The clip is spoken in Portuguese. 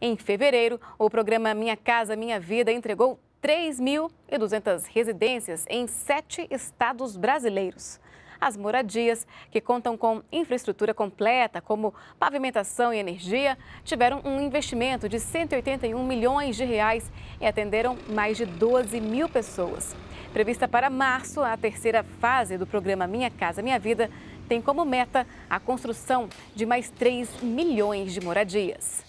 Em fevereiro, o programa Minha Casa Minha Vida entregou 3.200 residências em sete estados brasileiros. As moradias, que contam com infraestrutura completa, como pavimentação e energia, tiveram um investimento de 181 milhões de reais e atenderam mais de 12 mil pessoas. Prevista para março, a terceira fase do programa Minha Casa Minha Vida tem como meta a construção de mais 3 milhões de moradias.